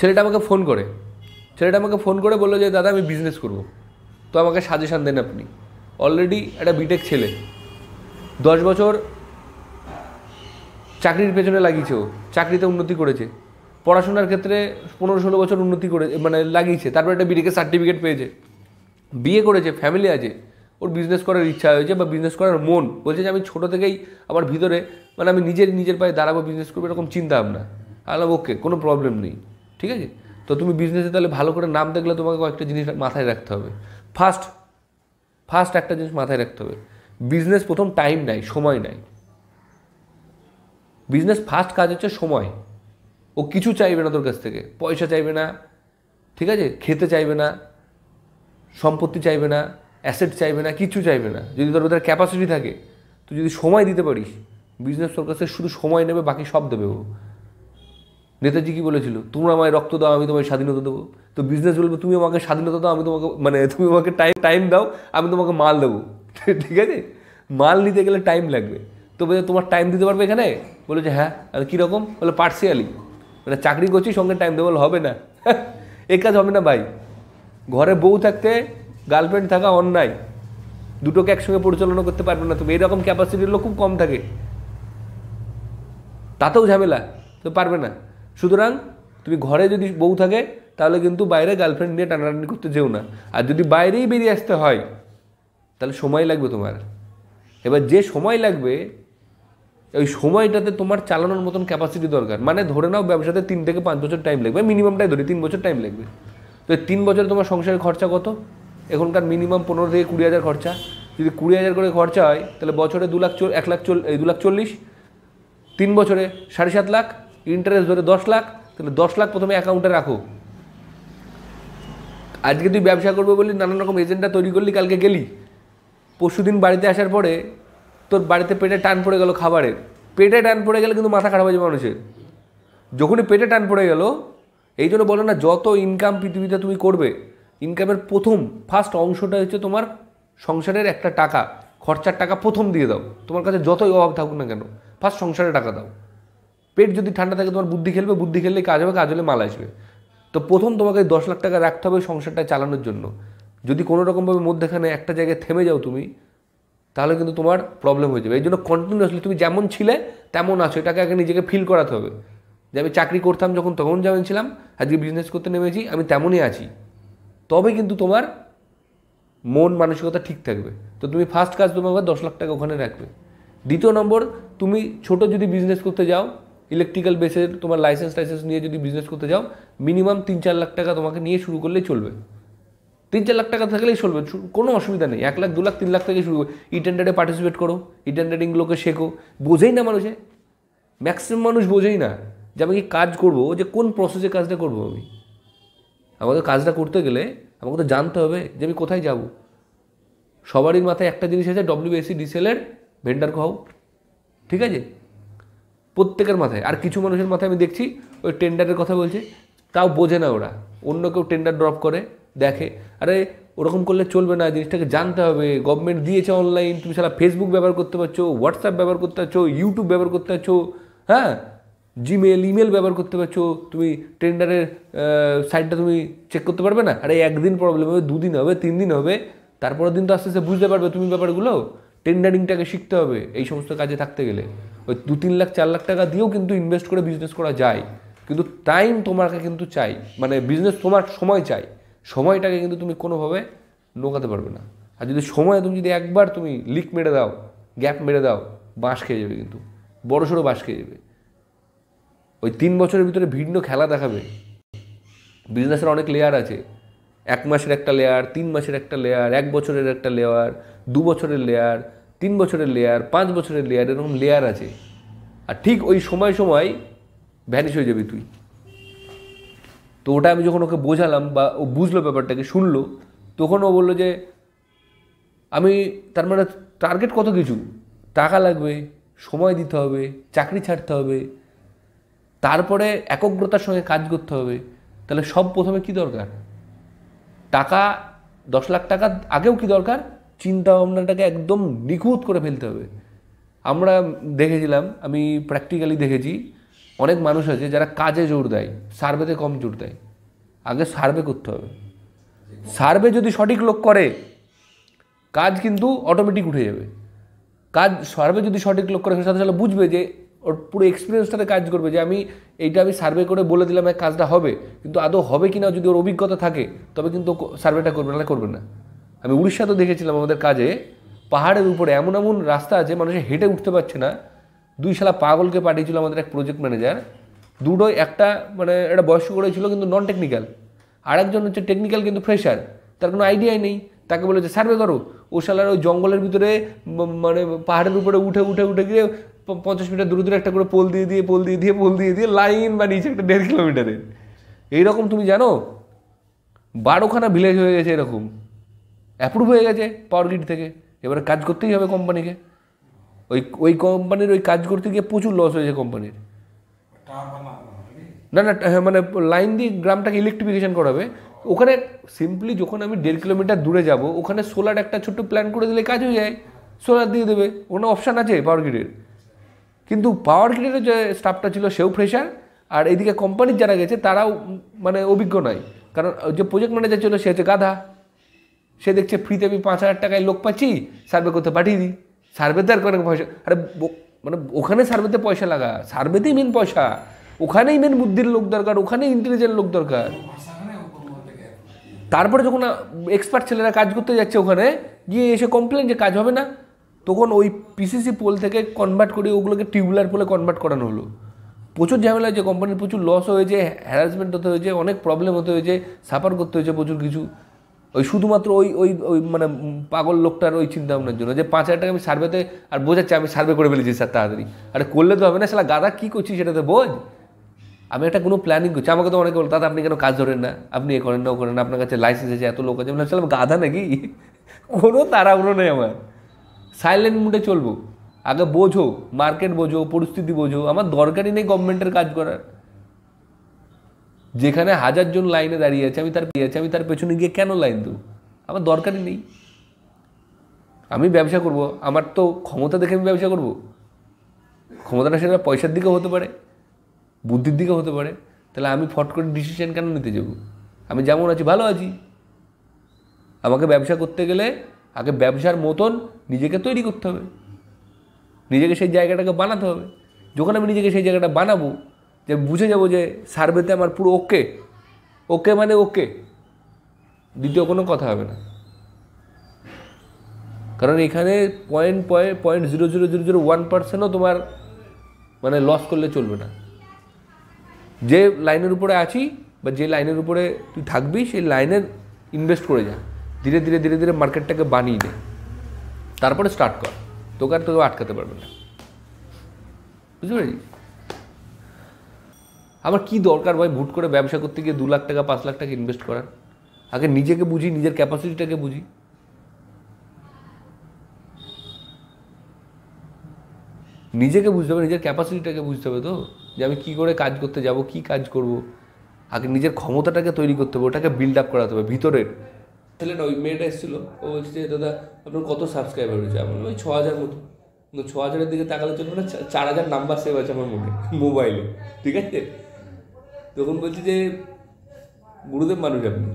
ছেলেটা আমাকে ফোন করে ছেলেটা আমাকে ফোন করে বললো যে দাদা আমি বিজনেস করব তো আমাকে সাজেশান দেন আপনি অলরেডি একটা বিটেক ছেলে দশ বছর চাকরির পেছনে লাগিয়েছে ও চাকরিতে উন্নতি করেছে পড়াশোনার ক্ষেত্রে পনেরো ষোলো বছর উন্নতি করে মানে লাগিয়েছে তারপর একটা বিটেকের সার্টিফিকেট পেয়েছে বিয়ে করেছে ফ্যামিলি আছে ওর বিজনেস করার ইচ্ছা হয়েছে বা বিজনেস করার মন বলছে যে আমি ছোটো থেকেই আমার ভিতরে মানে আমি নিজের নিজের পায়ে দাঁড়াবো বিজনেস করবো এরকম চিন্তা ভাবনা আলাম ওকে কোনো প্রবলেম নেই ঠিক আছে তো তুমি বিজনেসে তাহলে ভালো করে নাম দেখলে তোমাকে কয়েকটা জিনিস মাথায় রাখতে হবে ফার্স্ট ফার্স্ট একটা জিনিস মাথায় রাখতে হবে বিজনেস প্রথম টাইম নাই সময় নাই বিজনেস ফার্স্ট কাজ হচ্ছে সময় ও কিছু চাইবে না তোর কাছ থেকে পয়সা চাইবে না ঠিক আছে খেতে চাইবে না সম্পত্তি চাইবে না অ্যাসেট চাইবে না কিছু চাইবে না যদি তোর ভেতরে ক্যাপাসিটি থাকে তুই যদি সময় দিতে পারিস বিজনেস তোর কাছে শুধু সময় নেবে বাকি সব দেবে ও নেতাজি কী বলেছিল তোমরা আমায় রক্ত দাও আমি তোমায় স্বাধীনতা দেবো তো বিজনেস বলবো তুমি আমাকে স্বাধীনতা দাও আমি তোমাকে মানে তুমি আমাকে টাইম টাইম দাও আমি তোমাকে মাল দেবো ঠিক আছে মাল নিতে গেলে টাইম লাগবে তো বলে তোমার টাইম দিতে পারবে এখানে হ্যাঁ। বলে যে হ্যাঁ আর কীরকম বলে পার্সিয়ালি মানে চাকরি করছি সঙ্গে টাইম দেবো হবে না এ কাজ হবে না ভাই ঘরে বউ থাকতে গার্লফ্রেন্ড থাকা অন্যায় দুটোকে একসঙ্গে পরিচালনা করতে পারবে না তুমি এরকম ক্যাপাসিটির লোক খুব কম থাকে তাতেও ঝামেলা তো পারবে না সুতরাং তুমি ঘরে যদি বউ থাকে তাহলে কিন্তু বাইরে গার্লফ্রেন্ড নিয়ে টানাটানি করতে যেও না আর যদি বাইরেই বেরিয়ে আসতে হয় তাহলে সময় লাগবে তোমার এবার যে সময় লাগবে ওই সময়টাতে তোমার চালানোর মতন ক্যাপাসিটি দরকার মানে ধরে নাও ব্যবসাতে তিন থেকে পাঁচ বছর টাইম লাগবে মিনিমামটাই ধরি তিন বছর টাইম লাগবে তো তিন বছরে তোমার সংসারের খরচা কত এখনকার মিনিমাম পনেরো থেকে কুড়ি হাজার খরচা যদি কুড়ি হাজার করে খরচা হয় তাহলে বছরে দু লাখ চল এক লাখ চল দু লাখ চল্লিশ তিন বছরে সাড়ে সাত লাখ ইন্টারেস্ট ধরে দশ লাখ তাহলে দশ লাখ প্রথমে অ্যাকাউন্টে রাখো আজকে তুই ব্যবসা করবো বলি নানান রকম এজেন্টটা তৈরি করলি কালকে গেলি পরশুদিন বাড়িতে আসার পরে তোর বাড়িতে পেটে টান পড়ে গেল খাবারের পেটে টান পড়ে গেলে কিন্তু মাথা খারাপ হয়ে যাবে মানুষের যখনই পেটে টান পড়ে গেল এই জন্য বলো না যত ইনকাম পৃথিবীতে তুমি করবে ইনকামের প্রথম ফার্স্ট অংশটা হচ্ছে তোমার সংসারের একটা টাকা খরচার টাকা প্রথম দিয়ে দাও তোমার কাছে যতই অভাব থাকুক না কেন ফার্স্ট সংসারে টাকা দাও পেট যদি ঠান্ডা থাকে তোমার বুদ্ধি খেলবে বুদ্ধি খেললে কাজ হবে কাজ হলে মাল আসবে তো প্রথম তোমাকে দশ লাখ টাকা রাখতে হবে সংসারটা চালানোর জন্য যদি কোনো রকমভাবে মধ্যেখানে একটা জায়গায় থেমে যাও তুমি তাহলে কিন্তু তোমার প্রবলেম হয়ে যাবে এই জন্য কন্টিনিউসলি তুমি যেমন ছিলে তেমন আছো এটাকে আগে নিজেকে ফিল করাতে হবে যে আমি চাকরি করতাম যখন তখন যেমন ছিলাম আজকে বিজনেস করতে নেমেছি আমি তেমনই আছি তবে কিন্তু তোমার মন মানসিকতা ঠিক থাকবে তো তুমি ফার্স্ট কাজ তোমার দশ লাখ টাকা ওখানে রাখবে দ্বিতীয় নম্বর তুমি ছোট যদি বিজনেস করতে যাও ইলেকট্রিক্যাল বেসের তোমার লাইসেন্স টাইসেন্স নিয়ে যদি বিজনেস করতে যাও মিনিমাম তিন চার লাখ টাকা তোমাকে নিয়ে শুরু করলেই চলবে তিন চার লাখ টাকা থাকলেই চলবে কোনো অসুবিধা নেই এক লাখ দু লাখ তিন লাখ থেকে শুরু করবে ই টেন্ডারে পার্টিসিপেট করো ই টেন্ডারিংগুলোকে শেখো বোঝেই না মানুষে ম্যাক্সিমাম মানুষ বোঝেই না যে আমি কি কাজ করবো যে কোন প্রসেসে কাজটা করবো আমি আমাদের কাজটা করতে গেলে আমাকে তো জানতে হবে যে আমি কোথায় যাব সবারই মাথায় একটা জিনিস আছে ডব্লিউএসি ডিসেলের ভেন্ডার খাও ঠিক আছে প্রত্যেকের মাথায় আর কিছু মানুষের মাথায় আমি দেখছি ওই টেন্ডারের কথা বলছি তাও বোঝে না ওরা অন্য কেউ টেন্ডার ড্রপ করে দেখে আরে ওরকম করলে চলবে না জিনিসটাকে জানতে হবে গভর্নমেন্ট দিয়েছে অনলাইন তুমি সারা ফেসবুক ব্যবহার করতে পারছো হোয়াটসঅ্যাপ ব্যবহার করতে পারছো ইউটিউব ব্যবহার করতে পারছো হ্যাঁ জিমেল ইমেল ব্যবহার করতে পারছো তুমি টেন্ডারের সাইটটা তুমি চেক করতে পারবে না আরে একদিন প্রবলেম হবে দুদিন হবে তিন দিন হবে তারপরের দিন তো আস্তে আস্তে বুঝতে পারবে তুমি ব্যাপারগুলো টেন্ডারিংটাকে শিখতে হবে এই সমস্ত কাজে থাকতে গেলে ওই দু তিন লাখ চার লাখ টাকা দিয়েও কিন্তু ইনভেস্ট করে বিজনেস করা যায় কিন্তু টাইম তোমাকে কিন্তু চাই মানে বিজনেস তোমার সময় চাই সময়টাকে কিন্তু তুমি কোনোভাবে নোকাতে পারবে না আর যদি সময় তুমি যদি একবার তুমি লিক মেরে দাও গ্যাপ মেরে দাও বাঁশ খেয়ে যাবে কিন্তু বড়ো সড়ো বাঁশ খেয়ে যাবে ওই তিন বছরের ভিতরে ভিন্ন খেলা দেখাবে বিজনেসের অনেক লেয়ার আছে এক মাসের একটা লেয়ার তিন মাসের একটা লেয়ার এক বছরের একটা লেয়ার দু বছরের লেয়ার তিন বছরের লেয়ার পাঁচ বছরের লেয়ার এরকম লেয়ার আছে আর ঠিক ওই সময় সময় ভ্যানিশ হয়ে যাবি তুই তো ওটা আমি যখন ওকে বোঝালাম বা ও বুঝলো ব্যাপারটাকে শুনলো তখন ও বললো যে আমি তার মানে টার্গেট কত কিছু টাকা লাগবে সময় দিতে হবে চাকরি ছাড়তে হবে তারপরে একগ্রতার সঙ্গে কাজ করতে হবে তাহলে সব প্রথমে কি দরকার টাকা দশ লাখ টাকা আগেও কি দরকার চিন্তা ভাবনাটাকে একদম নিখুঁত করে ফেলতে হবে আমরা দেখেছিলাম আমি প্র্যাকটিক্যালি দেখেছি অনেক মানুষ আছে যারা কাজে জোর দেয় সার্ভেতে কম জোর দেয় আগে সার্ভে করতে হবে সার্ভে যদি সঠিক লোক করে কাজ কিন্তু অটোমেটিক উঠে যাবে কাজ সার্ভে যদি সঠিক লোক করে সাথে সাথে বুঝবে যে ওর পুরো এক্সপিরিয়েন্সটাতে কাজ করবে যে আমি এইটা আমি সার্ভে করে বলে দিলাম এক কাজটা হবে কিন্তু আদৌ হবে কি না যদি ওর অভিজ্ঞতা থাকে তবে কিন্তু সার্ভেটা করবে না করবে না আমি উড়িষ্যা তো দেখেছিলাম আমাদের কাজে পাহাড়ের উপরে এমন এমন রাস্তা আছে মানুষে হেঁটে উঠতে পারছে না দুই শালা পাগলকে পাঠিয়েছিল আমাদের এক প্রজেক্ট ম্যানেজার দুটোই একটা মানে একটা বয়স্ক করে ছিল কিন্তু নন টেকনিক্যাল আরেকজন হচ্ছে টেকনিক্যাল কিন্তু ফ্রেশার তার কোনো আইডিয়াই নেই তাকে বলেছে সার্ভে করো ও শালার ওই জঙ্গলের ভিতরে মানে পাহাড়ের উপরে উঠে উঠে উঠে গিয়ে পঞ্চাশ মিটার দূরে দূরে একটা করে পোল দিয়ে দিয়ে পোল দিয়ে দিয়ে পোল দিয়ে দিয়ে লাইন বানিয়েছে একটা দেড় কিলোমিটারের এইরকম তুমি জানো বারোখানা ভিলেজ হয়ে গেছে এরকম অ্যাপ্রুভ হয়ে গেছে পাওয়ার গ্রিড থেকে এবারে কাজ করতেই হবে কোম্পানিকে ওই ওই কোম্পানির ওই কাজ করতে গিয়ে প্রচুর লস হয়েছে কোম্পানির না না হ্যাঁ মানে লাইন দিয়ে গ্রামটাকে ইলেকট্রিফিকেশন করাবে ওখানে সিম্পলি যখন আমি দেড় কিলোমিটার দূরে যাব ওখানে সোলার একটা ছোট্ট প্ল্যান করে দিলে কাজ হয়ে যায় সোলার দিয়ে দেবে ওখানে অপশান আছে পাওয়ার গ্রিডের কিন্তু পাওয়ার গ্রিডের যে স্টাফটা ছিল সেও ফ্রেশার আর এদিকে কোম্পানির যারা গেছে তারাও মানে অভিজ্ঞ নয় কারণ যে প্রজেক্ট ম্যানেজার ছিল সে হচ্ছে গাধা সে দেখছে ফ্রিতে আমি পাঁচ হাজার টাকায় লোক পাচ্ছি সার্ভে করতে পাঠিয়ে দিই সার্ভেতে আর কোনো পয়সা আরে মানে ওখানে সার্ভেতে পয়সা লাগা সার্ভেতেই মেন পয়সা ওখানেই মেন বুদ্ধির লোক দরকার ওখানেই ইন্টেলিজেন্ট লোক দরকার তারপরে যখন এক্সপার্ট ছেলেরা কাজ করতে যাচ্ছে ওখানে গিয়ে এসে কমপ্লেন যে কাজ হবে না তখন ওই পিসিসি পোল থেকে কনভার্ট করে ওগুলোকে টিউবুলার পোলে কনভার্ট করানো হলো প্রচুর ঝামেলা হয়েছে কোম্পানির প্রচুর লস হয়েছে হ্যারাসমেন্ট হতে হয়েছে অনেক প্রবলেম হতে হয়েছে সাফার করতে হয়েছে প্রচুর কিছু ওই শুধুমাত্র ওই ওই ওই মানে পাগল লোকটার ওই চিন্তা ভাবনার জন্য যে পাঁচ হাজার টাকা আমি সার্ভেতে আর বোঝাচ্ছি আমি সার্ভে করে ফেলেছি স্যার তাড়াতাড়ি আরে করলে তো হবে না সেটা গাদা কী করছি সেটা তো বোঝ আমি একটা কোনো প্ল্যানিং করছি আমাকে তো অনেকে বলো দাদা আপনি কেন কাজ ধরেন না আপনি এ করেন না ও করেন না আপনার কাছে লাইসেন্স আছে এত লোক আছে মানে বললাম গাধা নাকি কোনো তাড়াহুড়ো নেই আমার সাইলেন্ট মুডে চলবো আগে বোঝো মার্কেট বোঝো পরিস্থিতি বোঝো আমার দরকারই নেই গভর্নমেন্টের কাজ করার যেখানে হাজারজন লাইনে দাঁড়িয়ে আছে আমি তার আছে আমি তার পেছনে গিয়ে কেন লাইন দেবো আমার দরকারই নেই আমি ব্যবসা করব আমার তো ক্ষমতা দেখে আমি ব্যবসা করব ক্ষমতাটা সেটা পয়সার দিকেও হতে পারে বুদ্ধির দিকেও হতে পারে তাহলে আমি ফট করে ডিসিশন কেন নিতে যাবো আমি যেমন আছি ভালো আছি আমাকে ব্যবসা করতে গেলে আগে ব্যবসার মতন নিজেকে তৈরি করতে হবে নিজেকে সেই জায়গাটাকে বানাতে হবে যখন আমি নিজেকে সেই জায়গাটা বানাবো যে বুঝে যাবো যে সার্ভেতে আমার পুরো ওকে ওকে মানে ওকে দ্বিতীয় কোনো কথা হবে না কারণ এখানে point point point zero zero zero zero one পার্সেন্টও তোমার মানে লস করলে চলবে না যে লাইনের উপরে আছি বা যে লাইনের উপরে তুই থাকবি সেই লাইনের ইনভেস্ট করে যা ধীরে ধীরে ধীরে ধীরে মার্কেটটাকে বানিয়ে দে তারপরে স্টার্ট কর তোকে আর তোকে আটকাতে পারবে না বুঝতে পেরেছিস আমার কি দরকার ভাই ভুট করে ব্যবসা করতে গিয়ে দু লাখ টাকা পাঁচ লাখ টাকা ইনভেস্ট করার আগে নিজেকে বুঝি নিজের ক্যাপাসিটিটাকে বুঝি নিজেকে বুঝতে হবে নিজের ক্যাপাসিটিটাকে বুঝতে হবে তো যে আমি কী করে কাজ করতে যাব কি কাজ করব আগে নিজের ক্ষমতাটাকে তৈরি করতে হবে ওটাকে বিল্ড আপ করাতে হবে ভিতরের ছেলেটা ওই মেয়েটা এসেছিলো ও বলছে যে দাদা আপনার কত সাবস্ক্রাইবার রয়েছে আমার ওই ছ হাজার মতো কিন্তু ছ হাজারের দিকে তাকালে চলবে না চার হাজার নাম্বার সেভ আছে আমার মনে মোবাইলে ঠিক আছে তখন বলছি যে গুরুদেব মানুষ আপনি